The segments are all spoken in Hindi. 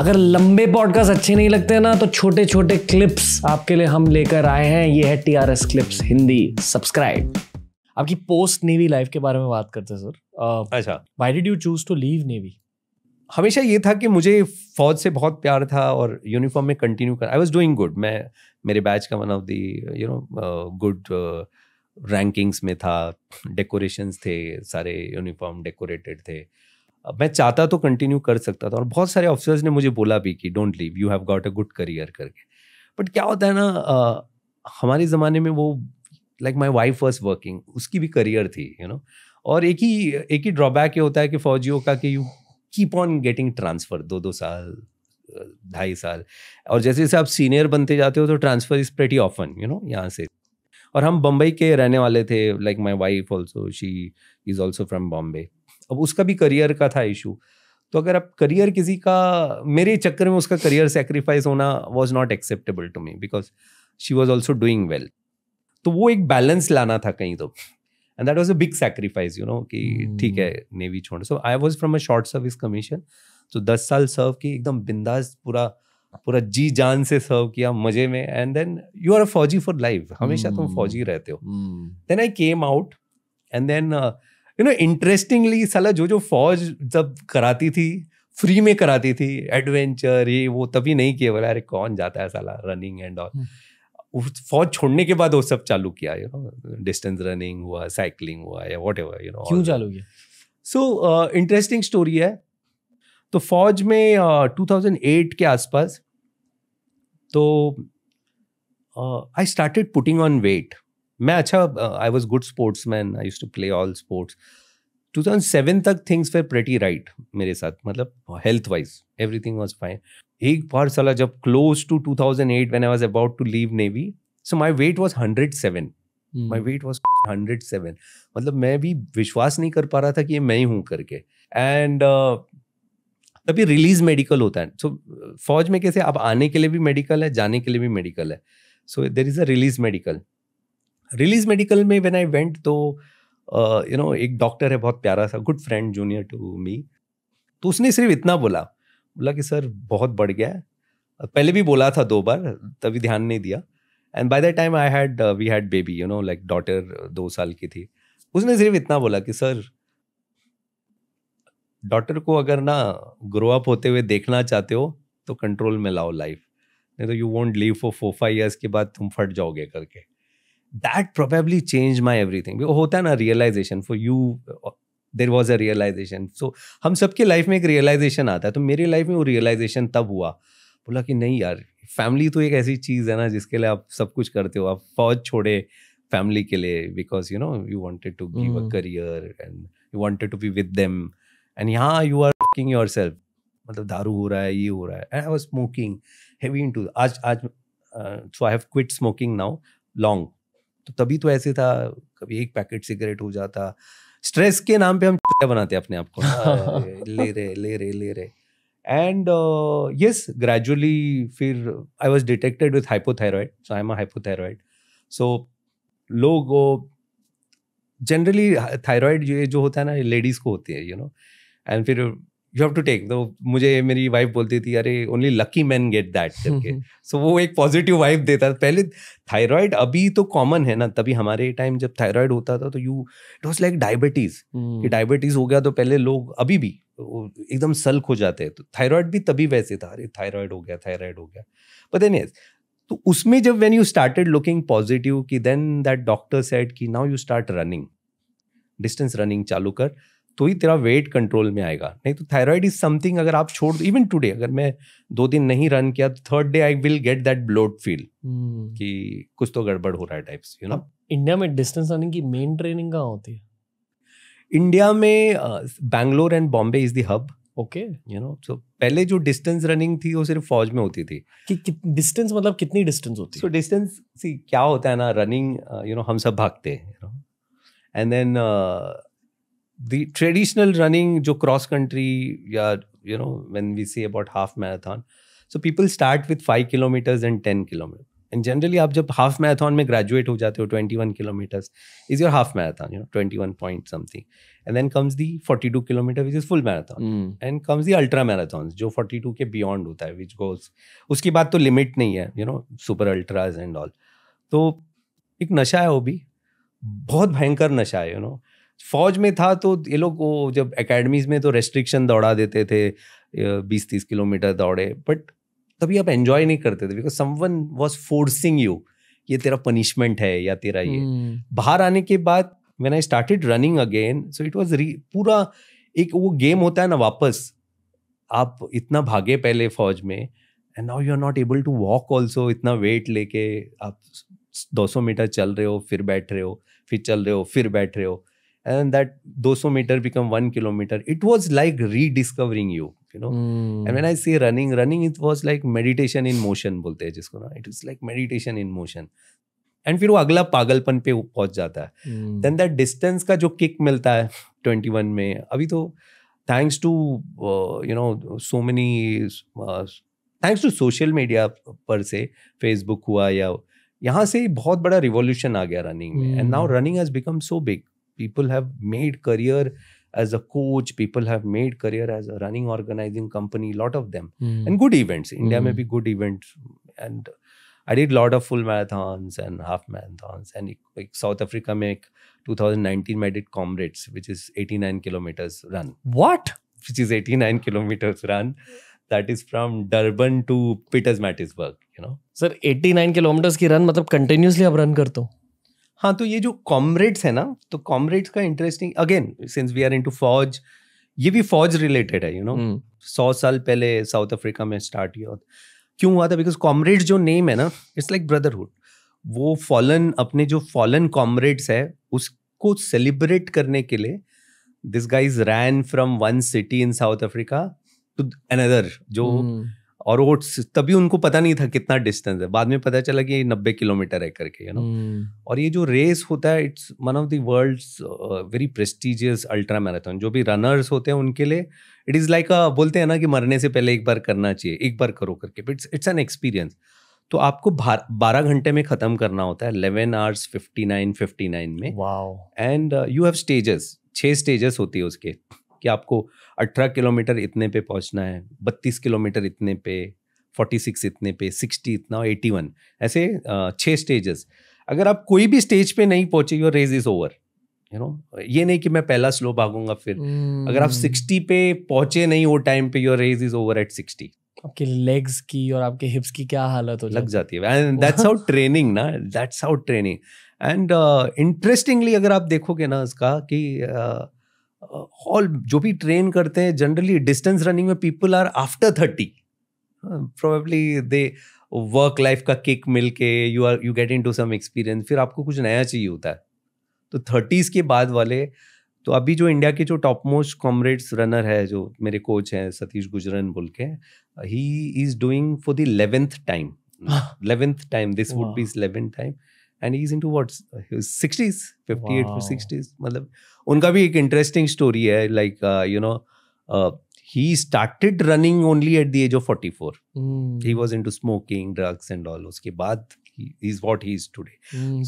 अगर लंबे पॉडकास्ट अच्छे नहीं लगते ना तो छोटे छोटे क्लिप्स आपके लिए हम लेकर आए हैं ये है T R S clips Hindi subscribe आपकी पोस्ट नेवी लाइफ के बारे में बात करते हैं सर अच्छा why did you choose to leave navy हमेशा ये था कि मुझे फौज से बहुत प्यार था और यूनिफॉर्म में कंटिन्यू कर आई वॉज डूइंग गुड मैं मेरे बैच का one of the you know good rankings में था डेकोरेशंस थे सारे यूनिफॉर्म डेकोरेटेड थे uh, मैं चाहता तो कंटिन्यू कर सकता था और बहुत सारे ऑफिसर्स ने मुझे बोला भी कि don't leave you have got a good career करके बट क्या होता है ना आ, हमारे ज़माने में वो like my wife was working उसकी भी करियर थी यू you नो know? और एक ही एक ही ड्रॉबैक ये होता है कि फौजियों का कि you keep on getting transfer दो दो साल ढाई साल और जैसे जैसे आप सीनियर बनते जाते हो तो transfer is pretty often you know यहाँ से और हम बम्बई के रहने वाले थे like my wife also she is also from Bombay अब उसका भी करियर का था इशू तो अगर आप करियर किसी का मेरे चक्कर में उसका करियर सेक्रीफाइस होना was not acceptable to me because she was also doing well तो वो एक बैलेंस लाना था कहीं तो and that was a big sacrifice you know कि hmm. ठीक है नेवी छोड़ so I was from a short service commission तो दस साल सर्व की एकदम बिंदास पूरा पूरा जी जान से सर्व किया मजे में and then you are a फौजी फॉर लाइफ हमेशा तुम hmm. फौजी रहते हो then I came out and then you know interestingly साला जो जो फौज जब कराती थी फ्री में कराती थी एडवेंचर ये वो तभी नहीं किया बोला अरे कौन जाता है साला रनिंग एंड ऑल उस फौज छोड़ने के बाद वो सब चालू किया यू नो डिस्टेंस रनिंग हुआ साइकिलिंग हुआ या वॉट एवर यू नो क्यों चालू किया सो इंटरेस्टिंग स्टोरी है तो फौज में टू थाउजेंड एट के आसपास तो I started putting on weight मैं अच्छा I was good sports man I use to play all sports two thousand seven तक थिंग्स फेर प्रेटी राइट मेरे साथ मतलब health wise every thing was fine एक बार साला जब close to two eight when I was about to leave navy so my weight was hundred seven my weight was hundred seven मतलब मैं भी विश्वास नहीं कर पा रहा था कि ये मैं ही हूं करके एंड तभी रिलीज मेडिकल होता है सो so, फौज में कैसे आप आने के लिए भी मेडिकल है जाने के लिए भी मेडिकल है so there is a release medical release medical में वेन आई वेंट तो यू नो एक डॉक्टर है बहुत प्यारा सा good friend junior to me तो उसने सिर्फ इतना बोला बोला कि सर बहुत बढ़ गया है पहले भी बोला था दो बार तभी ध्यान नहीं दिया and by the time I had we had baby you know like daughter दो साल की थी उसने सिर्फ इतना बोला कि सर डॉटर को अगर ना ग्रो अप होते हुए देखना चाहते हो तो कंट्रोल में लाओ लाइफ नहीं तो you won't leave for four five years के बाद तुम फट जाओगे करके that that probably changed my वो होता है ना realization for you there was a realization so हम सबके लाइफ में एक रियलाइजेशन आता है तो मेरी लाइफ में वो रियलाइजेशन तब हुआ बोला कि नहीं यार फैमिली तो एक ऐसी चीज़ है ना जिसके लिए आप सब कुछ करते हो आप फौज छोड़े फैमिली के लिए because you know you wanted to give a career and you wanted to be with them and यहाँ you are working yourself मतलब दारू हो रहा है ये हो रहा है and I was smoking heavy into आज आज so I have quit smoking now long तो तभी तो ऐसे था कभी एक पैकेट सिगरेट हो जाता स्ट्रेस के नाम पे हम बनाते अपने आप को ले रहे ले रहे ले रहे एंड यस ग्रेजुअली फिर I was detected with hypothyroid so I am hypothyroid so लोग जनरली थायरॉयड uh, ये जो होता है ना लेडीज़ को होती है यू नो एंड फिर यू हैव टू टेक तो मुझे मेरी वाइफ बोलती थी अरे only lucky man get that करके सो वो एक पॉजिटिव वाइफ देता था पहले थायराइड अभी तो कॉमन है ना तभी हमारे टाइम जब थायराइड होता था तो you it was like diabetes कि डायबिटीज हम्म। हो गया तो पहले लोग अभी भी एकदम सल्क हो जाते हैं तो थायराइड भी तभी वैसे था अरे थायराइड हो गया थायराइड हो गया बट एनी तो उसमें जब when you started looking positive कि देन दैट डॉक्टर सेट कि now you start running distance running चालू कर तो ही तेरा वेट कंट्रोल में आएगा नहीं तो थायराइड इज समथिंग अगर आप छोड़ दो इवन टुडे अगर मैं दो दिन नहीं रन किया तो third day I will get that bloated feel कि कुछ तो गड़बड़ हो रहा है टाइप्स यू नो इंडिया में डिस्टेंस रनिंग की मेन ट्रेनिंग कहाँ होती है इंडिया में Bangalore and Bombay is the hub okay you know so पहले जो डिस्टेंस रनिंग थी वो सिर्फ फौज में होती थी कि डिस्टेंस मतलब कितनी डिस्टेंस होती है सो डिस्टेंस सी क्या होता है ना रनिंग यू नो हम सब भागते हैं and then the traditional running जो क्रॉस कंट्री या you know when we see about half marathon so people start with five kilometres and ten kilometre and generally आप जब हाफ मैराथन में ग्रेजुएट हो जाते हो twenty one kilometres is your half marathon you know one point something and then comes the two kilometre which is full marathon and comes the ultra marathon जो फोर्टी टू के बियॉन्ड होता है विच गोज उसके बाद तो लिमिट नहीं है you know super ultras and all तो एक नशा है वो भी बहुत भयंकर नशा है यू you नो know? फौज में था तो ये लोग वो जब एकेडमीज में तो रेस्ट्रिक्शन दौड़ा देते थे बीस तीस किलोमीटर दौड़े बट तभी आप एंजॉय नहीं करते थे because someone was forcing you ये तेरा पनिशमेंट है या तेरा ये हम्म। बाहर आने के बाद man I started running again so it was पूरा एक वो गेम होता है ना वापस आप इतना भागे पहले फौज में and now you are not able to walk also इतना वेट लेके आप 200 मीटर चल रहे हो फिर बैठ रहे हो फिर चल रहे हो फिर बैठ रहे हो and that 200 meter become 1 kilometer it was like rediscovering you you know mm. and when i say running running it was like meditation in motion bolte hai jisko na it was like meditation in motion and फिर वो अगला पागलपन पे पहुंच जाता है देन दैट डिस्टेंस का जो किक मिलता है ट्वेंटी वन में अभी तो thanks to you know so many thanks to social media पर से फेसबुक हुआ या यहाँ से बहुत बड़ा रिवॉल्यूशन आ गया रनिंग में and now running has become so big people have made career as a coach people have made career as a running organizing company a lot of them mm. and good events india mm. may hmm. be good events and i did a lot of full marathons and half marathons and like south africa make 2019 i did comrades which is 89 kilometers run what which is 89 kilometers run that is from Durban to Peters Mattisburg, you know. Sir, 89 kilometers ki run, matlab continuously ab run karto. हाँ तो ये जो कॉमरेड्स है ना तो कॉमरेड्स का interesting again since we are into फौज ये भी फौज रिलेटेड है यू नो हम्म। सौ साल पहले साउथ अफ्रीका में स्टार्ट हुआ क्यों हुआ था बिकॉज कॉमरेड्स जो नेम है ना इट्स लाइक ब्रदरहुड वो फॉलन अपने जो फॉलन कॉमरेड्स है उसको सेलिब्रेट करने के लिए this guys ran from one city in South Africa to another जो hmm. और वो तभी उनको पता नहीं था कितना डिस्टेंस है बाद में पता चला कि ये नब्बे किलोमीटर है करके यू you नो हम्म। और ये जो रेस होता है it's one of the world's very prestigious ultra marathon जो भी रनर्स होते हैं उनके लिए इट इज़ लाइक बोलते हैं ना कि मरने से पहले एक बार करना चाहिए एक बार करो करके इट्स इट्स एन एक्सपीरियंस तो आपको बारह घंटे में ख़त्म करना होता है eleven hours fifty nine fifty nine में एंड यू हैव स्टेजेस छः स्टेजेस होती है उसके कि आपको 18 किलोमीटर इतने पे पहुंचना है 32 किलोमीटर इतने पे 46 इतने पे 60 इतना और 81 ऐसे छः स्टेजेस अगर आप कोई भी स्टेज पे नहीं पहुंचे your race is over you know ये नहीं कि मैं पहला स्लो भागूंगा फिर hmm. अगर आप 60 hmm. पे पहुंचे नहीं वो टाइम पे your race is over at 60 आपके लेग्स की और आपके हिप्स की क्या हालत हो लग जाती है एंड दैट्स हाउ ट्रेनिंग ना that's how training and interestingly अगर आप देखोगे ना इसका कि uh, ऑल जो भी ट्रेन करते हैं जनरली डिस्टेंस रनिंग में people are after thirty probably they work life का किक मिल के you are you get into some experience फिर आपको कुछ नया चाहिए होता है तो थर्टीज़ के बाद वाले तो अभी जो इंडिया के जो टॉप मोस्ट कॉमरेड्स रनर है जो मेरे कोच हैं सतीश गुजरन बोल के he is doing for the eleventh time eleventh time this would be eleventh time and he into what sixties fifty eight four sixties मतलब उनका भी एक इंटरेस्टिंग स्टोरी है like you know he started running only at the age of forty four he was into smoking drugs and all उसके बाद is what he is today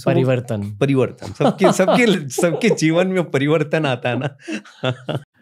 परिवर्तन परिवर्तन सबके सबके सबके जीवन में परिवर्तन आता है ना